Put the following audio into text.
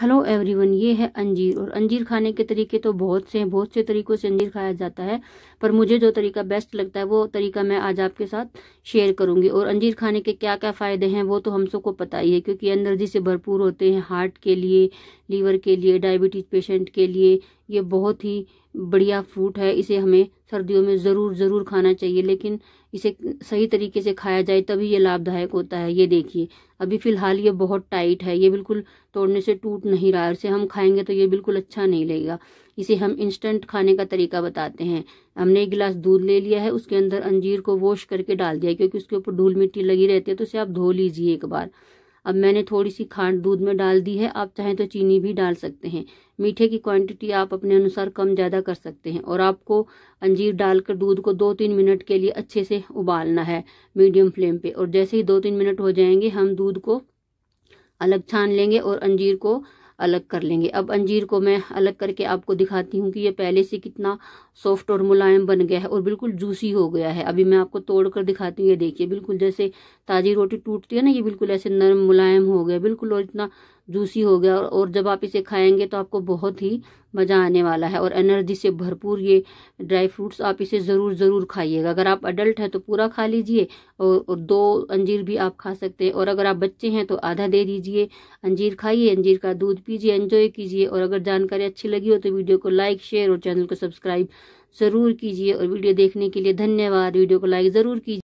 hello everyone ये है अंजीर और अंजीर खाने के तरीके तो बहुत से हैं बहुत से तरीकों से अंजीर खाया जाता है पर मुझे जो तरीका बेस्ट लगता है वो तरीका मैं आज आपके साथ शेयर करूंगी और अंजीर खाने के क्या क्या फ़ायदे हैं वो तो हम सबको पता ही है क्योंकि एनर्जी से भरपूर होते हैं हार्ट के लिए लीवर के लिए डायबिटीज पेशेंट के लिए ये बहुत ही बढ़िया फ्रूट है इसे हमें सर्दियों में ज़रूर ज़रूर खाना चाहिए लेकिन इसे सही तरीके से खाया जाए तभी ये लाभदायक होता है ये देखिए अभी फ़िलहाल ये बहुत टाइट है ये बिल्कुल तोड़ने से टूट नहीं रहा है इसे हम खाएंगे तो ये बिल्कुल अच्छा नहीं लगेगा इसे हम इंस्टेंट खाने का तरीका बताते हैं हमने एक गिलास दूध ले लिया है उसके अंदर अंजीर को वॉश करके डाल दिया क्योंकि उसके ऊपर धूल मिट्टी लगी रहती है तो इसे आप धो लीजिए एक बार अब मैंने थोड़ी सी खांड दूध में डाल दी है आप चाहें तो चीनी भी डाल सकते हैं मीठे की क्वांटिटी आप अपने अनुसार कम ज़्यादा कर सकते हैं और आपको अंजीर डालकर दूध को दो तीन मिनट के लिए अच्छे से उबालना है मीडियम फ्लेम पे और जैसे ही दो तीन मिनट हो जाएंगे हम दूध को अलग छान लेंगे और अंजीर को अलग कर लेंगे अब अंजीर को मैं अलग करके आपको दिखाती हूँ कि ये पहले से कितना सॉफ्ट और मुलायम बन गया है और बिल्कुल जूसी हो गया है अभी मैं आपको तोड़ कर दिखाती हूँ ये देखिए बिल्कुल जैसे ताज़ी रोटी टूटती है ना ये बिल्कुल ऐसे नरम मुलायम हो गया बिल्कुल और इतना जूसी हो गया और जब आप इसे खाएंगे तो आपको बहुत ही मज़ा आने वाला है और एनर्जी से भरपूर ये ड्राई फ्रूट्स आप इसे ज़रूर ज़रूर खाइएगा अगर आप अडल्ट हैं तो पूरा खा लीजिए और, और दो अंजीर भी आप खा सकते हैं और अगर आप बच्चे हैं तो आधा दे दीजिए अंजीर खाइए अंजीर का दूध पीजिए एंजॉय कीजिए और अगर जानकारी अच्छी लगी हो तो वीडियो को लाइक शेयर और चैनल को सब्सक्राइब ज़रूर कीजिए और वीडियो देखने के लिए धन्यवाद वीडियो को लाइक ज़रूर कीजिए